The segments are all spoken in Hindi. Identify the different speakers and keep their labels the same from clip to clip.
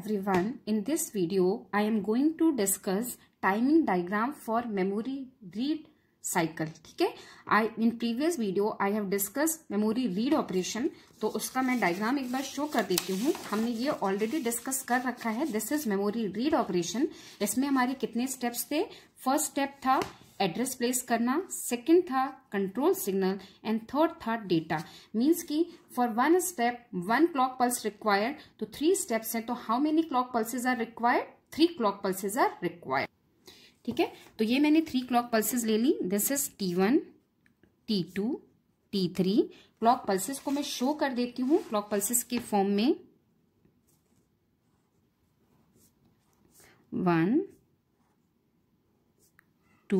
Speaker 1: everyone. In this video I am going to discuss timing diagram for memory read cycle ठीक है I in previous video I have discuss memory read operation तो उसका मैं डायग्राम एक बार शो कर देती हूँ हमने ये ऑलरेडी डिस्कस कर रखा है this is memory read operation इसमें हमारे कितने स्टेप्स थे फर्स्ट स्टेप था एड्रेस प्लेस करना सेकंड था कंट्रोल सिग्नल एंड थर्ड था डेटा मींस कि for one step one clock pulse required तो थ्री स्टेप्स हैं तो how many clock pulses are required three clock pulses are required ठीक है तो ये मैंने थ्री क्लॉक पल्सेज ले ली this is T one T two T three clock pulses को मैं शो कर देती हूँ क्लॉक पल्सेस के फॉर्म में वन टू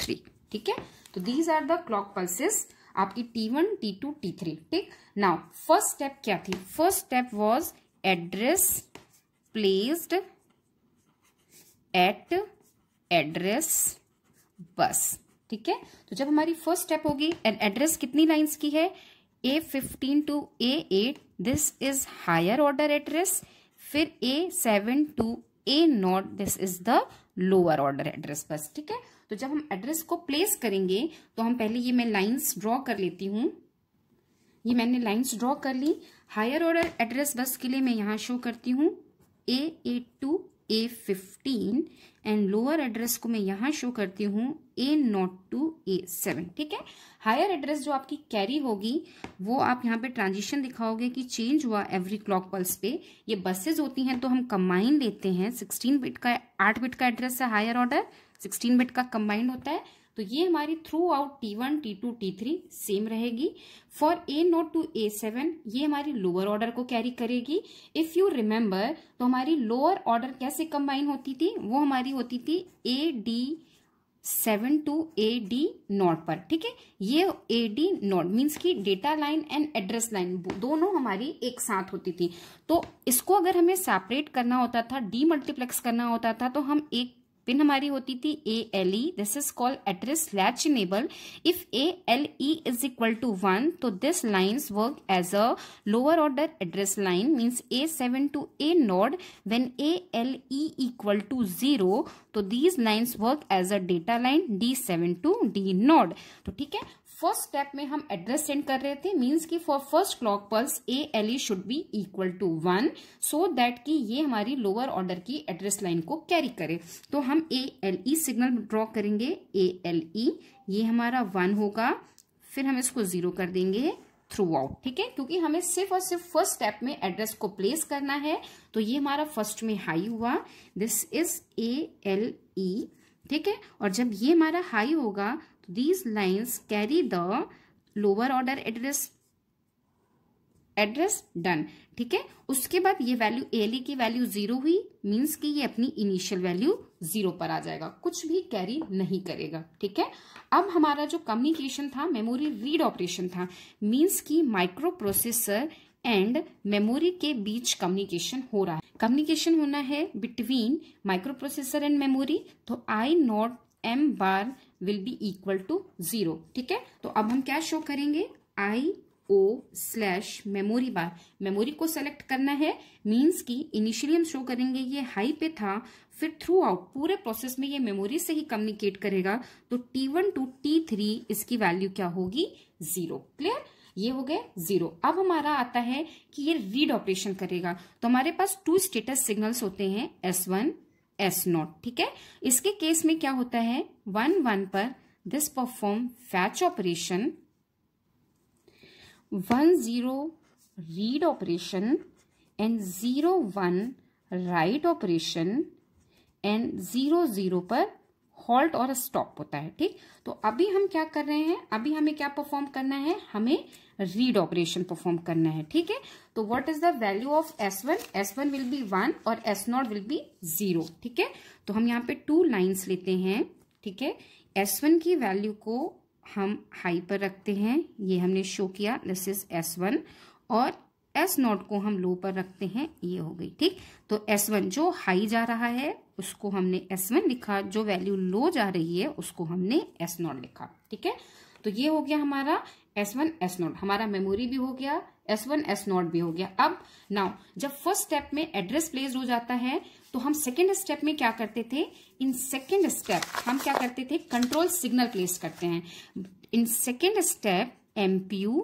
Speaker 1: थ्री ठीक है तो these are the clock pulses आपकी T one T two T three ठीक नाउ फर्स्ट स्टेप क्या थी first step was address placed at address bus ठीक है तो जब हमारी फर्स्ट स्टेप होगी एंड एड्रेस कितनी लाइंस की है A fifteen to A eight this is higher order address फिर A seven to A naught this is the lower order address bus ठीक है तो जब हम एड्रेस को प्लेस करेंगे तो हम पहले ये मैं लाइन्स ड्रॉ कर लेती हूँ ये मैंने लाइन्स ड्रॉ कर ली हायर ऑर्डर एड्रेस बस के लिए मैं यहाँ शो करती हूँ A eight to A fifteen and lower address को मैं यहाँ शो करती हूँ A naught to A seven ठीक है हायर एड्रेस जो आपकी कैरी होगी वो आप यहाँ पे ट्रांजिशन दिखाओगे कि चेंज हुआ एवरी क्लॉक पल्स पे ये बसेज होती हैं तो हम कंबाइन लेते हैं सिक्सटीन बिट का आठ बिट का एड्रेस है हायर ऑर्डर सिक्सटीन बिट का कंबाइंड होता है तो ये हमारी throughout T one T two T three same रहेगी for A naught to A seven ये हमारी लोअर ऑर्डर को कैरी करेगी इफ यू रिमेम्बर तो हमारी लोअर ऑर्डर कैसे कंबाइन होती थी वो हमारी होती थी A D seven to A D naught पर ठीक है ये ए डी नॉट मीन्स की data line and address line दोनों हमारी एक साथ होती थी तो इसको अगर हमें सेपरेट करना होता था डी मल्टीप्लेक्स करना होता था तो हम एक पिन हमारी होती थी A L E this is called address enable if A L E is equal to one तो this lines work as a lower order address line means A seven to A naught when A L E equal to zero तो these lines work as a data line D seven to D naught तो ठीक है फर्स्ट स्टेप में हम एड्रेस सेंड कर रहे थे मींस कि for first clock pulse A L E should be equal to one so that कि ये हमारी लोअर ऑर्डर की एड्रेस लाइन को कैरी करे तो हम A L E signal draw करेंगे ए एल ई ये हमारा वन होगा फिर हम इसको जीरो कर देंगे थ्रू आउट ठीक है क्योंकि हमें सिर्फ और सिर्फ फर्स्ट स्टेप में एड्रेस को प्लेस करना है तो ये हमारा फर्स्ट में हाई हुआ this is A L E ठीक है और जब ये हमारा हाई होगा These lines carry the lower order address. Address done ठीक है उसके बाद ये वैल्यू एल की वैल्यू जीरो हुई मींस कि ये अपनी इनिशियल वैल्यू जीरो पर आ जाएगा कुछ भी कैरी नहीं करेगा ठीक है अब हमारा जो कम्युनिकेशन था मेमोरी रीड ऑपरेशन था मींस कि माइक्रो प्रोसेसर एंड मेमोरी के बीच कम्युनिकेशन हो रहा है कम्युनिकेशन होना है between microprocessor and memory तो I not M bar will be equal to zero ठीक है तो अब हम क्या शो करेंगे I O slash memory bar memory को सेलेक्ट करना है मीन्स कि इनिशियली हम शो करेंगे ये हाई पे था फिर थ्रू आउट पूरे प्रोसेस में ये मेमोरी से ही कम्युनिकेट करेगा तो T one two T three इसकी वैल्यू क्या होगी जीरो क्लियर ये हो गए जीरो अब हमारा आता है कि ये रीड ऑपरेशन करेगा तो हमारे पास टू स्टेटस सिग्नल्स होते हैं एस वन एस नॉट ठीक है इसके केस में क्या होता है वन वन पर this perform fetch operation one zero read operation and zero one write operation and zero zero पर हॉल्ट और स्टॉप होता है ठीक तो अभी हम क्या कर रहे हैं अभी हमें क्या परफॉर्म करना है हमें रीड ऑपरेशन परफॉर्म करना है ठीक है तो what is the value of S one S one will be one और S naught will be zero ठीक है तो हम यहाँ पे टू लाइन्स लेते हैं ठीक है एस वन की वैल्यू को हम हाई पर रखते हैं ये हमने शो किया दिस इज एस वन और एस नॉट को हम लो पर रखते हैं ये हो गई ठीक तो एस वन जो हाई जा रहा है उसको हमने एस वन लिखा जो वैल्यू लो जा रही है उसको हमने एस नॉट लिखा ठीक है तो ये हो गया हमारा एस वन एस नॉट हमारा मेमोरी भी हो गया एस वन एस नॉट भी हो गया अब नाउ जब फर्स्ट स्टेप में एड्रेस प्लेस हो जाता है तो हम सेकेंड स्टेप में क्या करते थे इन सेकेंड स्टेप हम क्या करते थे कंट्रोल सिग्नल प्लेस करते हैं in second step MPU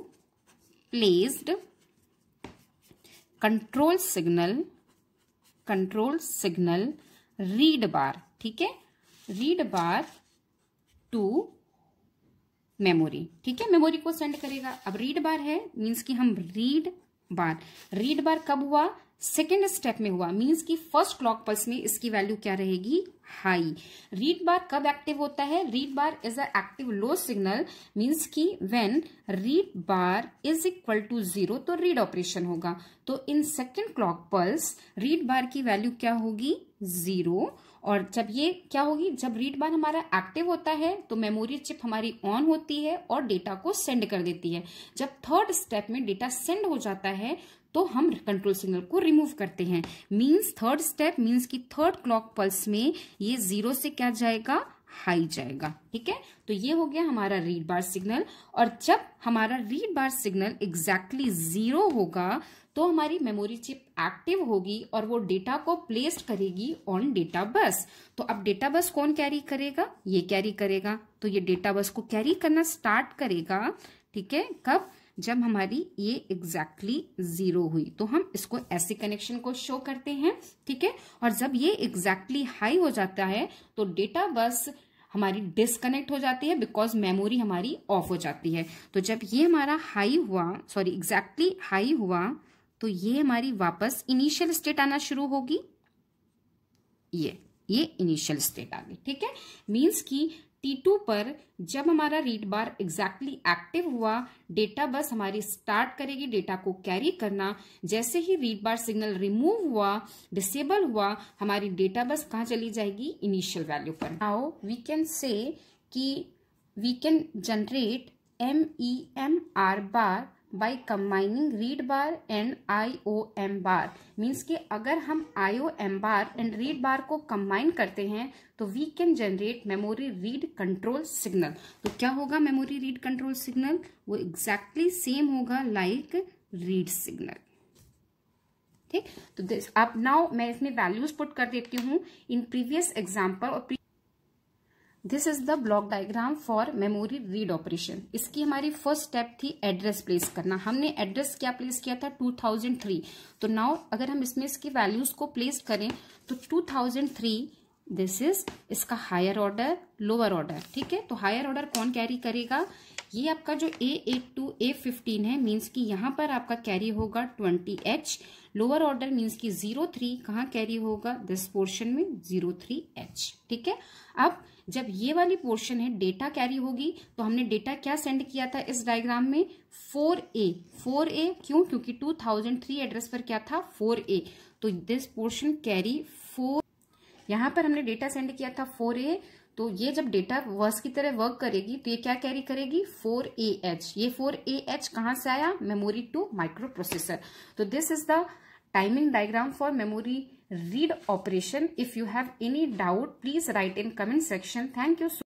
Speaker 1: placed control signal control signal read bar ठीक है रीड बार टू मेमोरी ठीक है मेमोरी को सेंड करेगा अब रीड बार है मीन्स कि हम रीड बार रीड बार कब हुआ सेकेंड स्टेप में हुआ मीन्स कि फर्स्ट क्लॉक पल्स में इसकी वैल्यू क्या रहेगी हाई रीड बार कब एक्टिव होता है read bar is a active low signal means कि when read bar is equal to zero तो रीड ऑपरेशन होगा तो in second clock pulse read bar की वैल्यू क्या होगी जीरो और जब ये क्या होगी जब रीड बार हमारा एक्टिव होता है तो मेमोरी चिप हमारी ऑन होती है और डेटा को सेंड कर देती है जब थर्ड स्टेप में डेटा सेंड हो जाता है तो हम कंट्रोल सिग्नल को रिमूव करते हैं मींस थर्ड स्टेप मींस कि थर्ड क्लॉक पल्स में ये जीरो से क्या जाएगा हाई जाएगा ठीक है तो ये हो गया हमारा रीड बार सिग्नल और जब हमारा read bar signal exactly zero होगा तो हमारी मेमोरी चिप एक्टिव होगी और वो डेटा को प्लेस करेगी ऑन डेटा बस तो अब डेटा बस कौन कैरी करेगा ये कैरी करेगा तो ये डेटा बस को कैरी करना स्टार्ट करेगा ठीक है कब जब हमारी ये एग्जैक्टली exactly जीरो हुई तो हम इसको ऐसे कनेक्शन को शो करते हैं ठीक है और जब ये एग्जैक्टली exactly हाई हो जाता है तो डेटा बस हमारी डिसकनेक्ट हो जाती है बिकॉज मेमोरी हमारी ऑफ हो जाती है तो जब ये हमारा हाई हुआ सॉरी एग्जैक्टली हाई हुआ तो ये हमारी वापस इनिशियल स्टेट आना शुरू होगी ये ये इनिशियल स्टेट आ गई ठीक है मीन्स कि टी टू पर जब हमारा रीड बार एग्जैक्टली एक्टिव हुआ डेटा बस हमारी स्टार्ट करेगी डेटा को कैरी करना जैसे ही रीड बार सिग्नल रिमूव हुआ डिसेबल हुआ हमारी डेटा बस कहाँ चली जाएगी इनिशियल वैल्यू पर नाउ वी कैन से कि we can generate M E M R bar by combining read bar and I O M bar means कि अगर हम I O M bar and read bar को कम्बाइन करते हैं तो we can generate memory read control signal तो क्या होगा मेमोरी रीड कंट्रोल सिग्नल वो एग्जैक्टली सेम होगा लाइक रीड सिग्नल ठीक तो दिस अब नाउ मैं इसमें वैल्यूज पुट कर देती हूँ इन प्रीवियस एग्जाम्पल और प्री... this is the block diagram for memory read operation इसकी हमारी फर्स्ट स्टेप थी एड्रेस प्लेस करना हमने एड्रेस क्या प्लेस किया था 2003 तो नाउ अगर हम इसमें इसकी वैल्यूज को प्लेस करें तो 2003 दिस इज इसका हायर ऑर्डर लोअर ऑर्डर ठीक है तो हायर ऑर्डर कौन कैरी करेगा ये आपका जो A eight to A fifteen है मीन्स कि यहाँ पर आपका कैरी होगा twenty H lower order means कि जीरो थ्री कहाँ कैरी होगा दिस पोर्शन में जीरो थ्री एच ठीक है अब जब ये वाली पोर्शन है डेटा कैरी होगी तो हमने डेटा क्या सेंड किया था इस डायग्राम में फोर ए फोर ए क्यों क्योंकि टू थाउजेंड थ्री एड्रेस पर क्या था फोर ए तो दिस पोर्शन कैरी फोर यहाँ पर हमने डेटा सेंड किया था फोर ए तो ये जब डेटा वर्स की तरह वर्क करेगी तो ये क्या कैरी करेगी फोर ए एच ये फोर ए एच कहां से आया मेमोरी टू माइक्रो प्रोसेसर तो this is the timing diagram for memory read operation if you have any doubt please write in comment section thank you